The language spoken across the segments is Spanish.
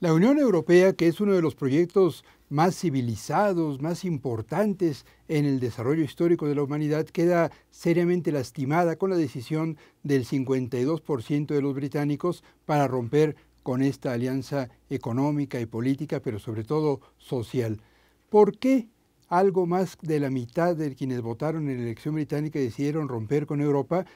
La Unión Europea, que es uno de los proyectos más civilizados, más importantes en el desarrollo histórico de la humanidad, queda seriamente lastimada con la decisión del 52% de los británicos para romper con esta alianza económica y política, pero sobre todo social. ¿Por qué algo más de la mitad de quienes votaron en la elección británica decidieron romper con Europa?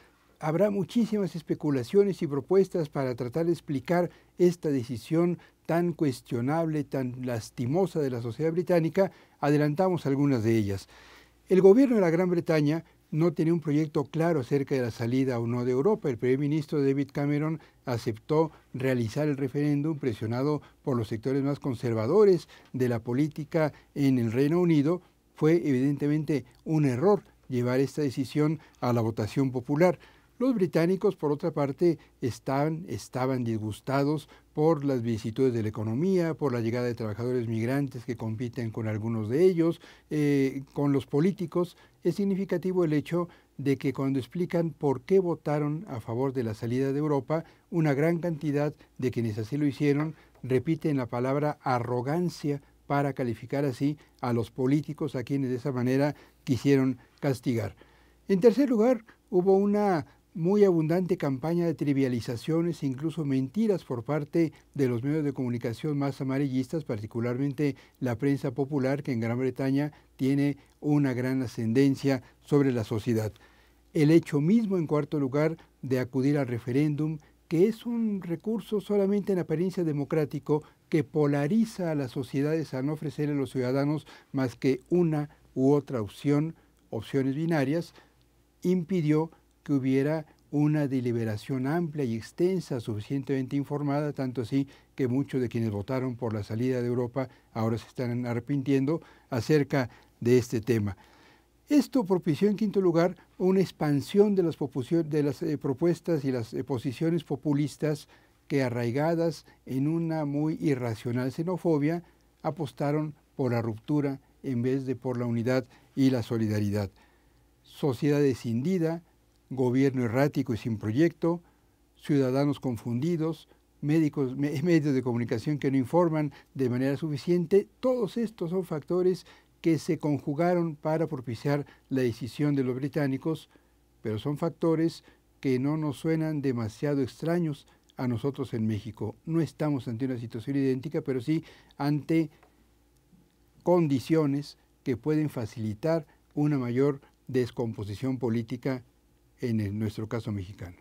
habrá muchísimas especulaciones y propuestas para tratar de explicar esta decisión tan cuestionable, tan lastimosa de la sociedad británica, adelantamos algunas de ellas. El gobierno de la Gran Bretaña no tenía un proyecto claro acerca de la salida o no de Europa. El primer ministro David Cameron aceptó realizar el referéndum presionado por los sectores más conservadores de la política en el Reino Unido. Fue evidentemente un error llevar esta decisión a la votación popular. Los británicos, por otra parte, estaban disgustados por las vicisitudes de la economía, por la llegada de trabajadores migrantes que compiten con algunos de ellos, eh, con los políticos. Es significativo el hecho de que cuando explican por qué votaron a favor de la salida de Europa, una gran cantidad de quienes así lo hicieron repiten la palabra arrogancia para calificar así a los políticos a quienes de esa manera quisieron castigar. En tercer lugar, hubo una muy abundante campaña de trivializaciones e incluso mentiras por parte de los medios de comunicación más amarillistas, particularmente la prensa popular que en Gran Bretaña tiene una gran ascendencia sobre la sociedad. El hecho mismo, en cuarto lugar, de acudir al referéndum, que es un recurso solamente en apariencia democrático que polariza a las sociedades a no ofrecer a los ciudadanos más que una u otra opción, opciones binarias, impidió que hubiera una deliberación amplia y extensa, suficientemente informada, tanto así que muchos de quienes votaron por la salida de Europa ahora se están arrepintiendo acerca de este tema. Esto propició en quinto lugar una expansión de las, eh, propuestas y las eh, posiciones populistas que arraigadas en una muy irracional xenofobia apostaron por la ruptura en vez de por la unidad y la solidaridad. Sociedad escindida, gobierno errático y sin proyecto, ciudadanos confundidos, medios de comunicación que no informan de manera suficiente, todos estos son factores que se conjugaron para propiciar la decisión de los británicos, pero son factores que no nos suenan demasiado extraños a nosotros en México. No estamos ante una situación idéntica, pero sí ante condiciones que pueden facilitar una mayor descomposición política en nuestro caso mexicano.